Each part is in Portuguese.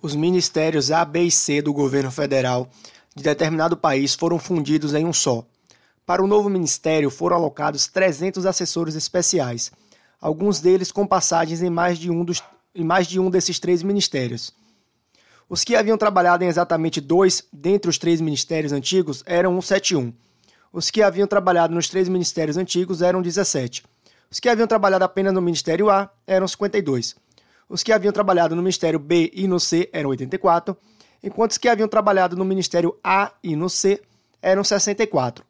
os ministérios A, B e C do governo federal de determinado país foram fundidos em um só. Para o novo ministério foram alocados 300 assessores especiais, alguns deles com passagens em mais de um, dos, em mais de um desses três ministérios. Os que haviam trabalhado em exatamente dois dentre os três ministérios antigos eram 171. Os que haviam trabalhado nos três ministérios antigos eram 17. Os que haviam trabalhado apenas no Ministério A eram 52. Os que haviam trabalhado no Ministério B e no C eram 84, enquanto os que haviam trabalhado no Ministério A e no C eram 64.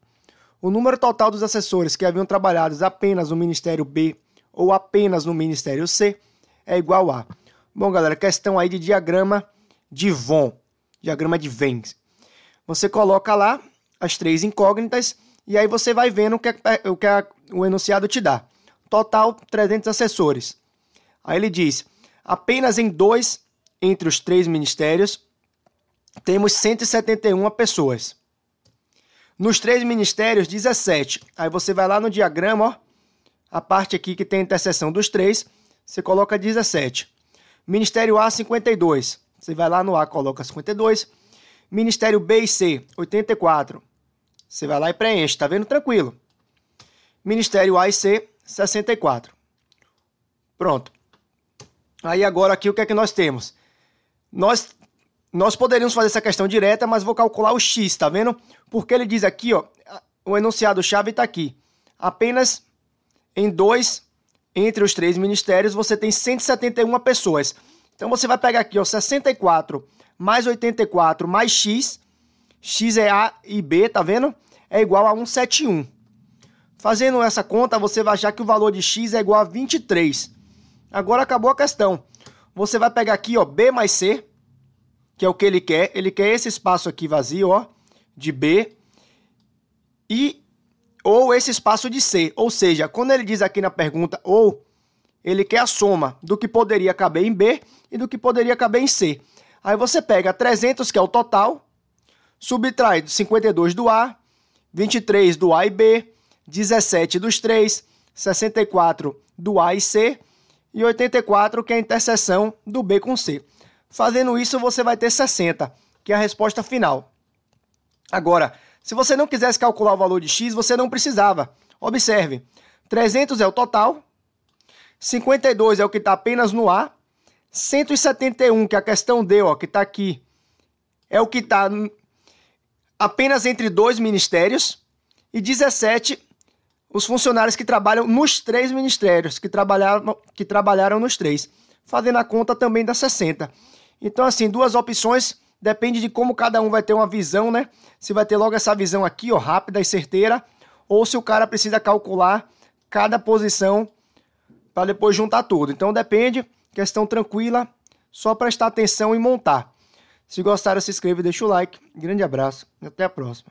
O número total dos assessores que haviam trabalhado apenas no Ministério B ou apenas no Ministério C é igual a. Bom, galera, questão aí de diagrama de Von, diagrama de Vens. Você coloca lá as três incógnitas e aí você vai vendo o que, é o, que é o enunciado te dá. Total 300 assessores. Aí ele diz: Apenas em dois entre os três ministérios temos 171 pessoas. Nos três ministérios, 17. Aí você vai lá no diagrama, ó, a parte aqui que tem a interseção dos três, você coloca 17. Ministério A, 52. Você vai lá no A, coloca 52. Ministério B e C, 84. Você vai lá e preenche, tá vendo? Tranquilo. Ministério A e C, 64. Pronto. Aí agora aqui o que é que nós temos? Nós nós poderíamos fazer essa questão direta, mas vou calcular o x, tá vendo? Porque ele diz aqui, ó, o enunciado chave está aqui. Apenas em dois entre os três ministérios você tem 171 pessoas. Então você vai pegar aqui, ó, 64 mais 84 mais x, x é a e b, tá vendo? É igual a 171. Fazendo essa conta, você vai achar que o valor de x é igual a 23. Agora acabou a questão. Você vai pegar aqui, ó, B mais C, que é o que ele quer. Ele quer esse espaço aqui vazio, ó, de B, e ou esse espaço de C. Ou seja, quando ele diz aqui na pergunta ou, ele quer a soma do que poderia caber em B e do que poderia caber em C. Aí você pega 300, que é o total, subtrai 52 do A, 23 do A e B, 17 dos 3, 64 do A e C, e 84, que é a interseção do B com C. Fazendo isso, você vai ter 60, que é a resposta final. Agora, se você não quisesse calcular o valor de x, você não precisava. Observe, 300 é o total, 52 é o que está apenas no A, 171, que é a questão deu, ó, que está aqui, é o que está apenas entre dois ministérios, e 17 os funcionários que trabalham nos três ministérios, que trabalharam, que trabalharam nos três, fazendo a conta também das 60. Então, assim, duas opções, depende de como cada um vai ter uma visão, né? Se vai ter logo essa visão aqui, ó, rápida e certeira, ou se o cara precisa calcular cada posição para depois juntar tudo. Então, depende, questão tranquila, só prestar atenção e montar. Se gostaram, se inscreva e deixa o like. Grande abraço e até a próxima.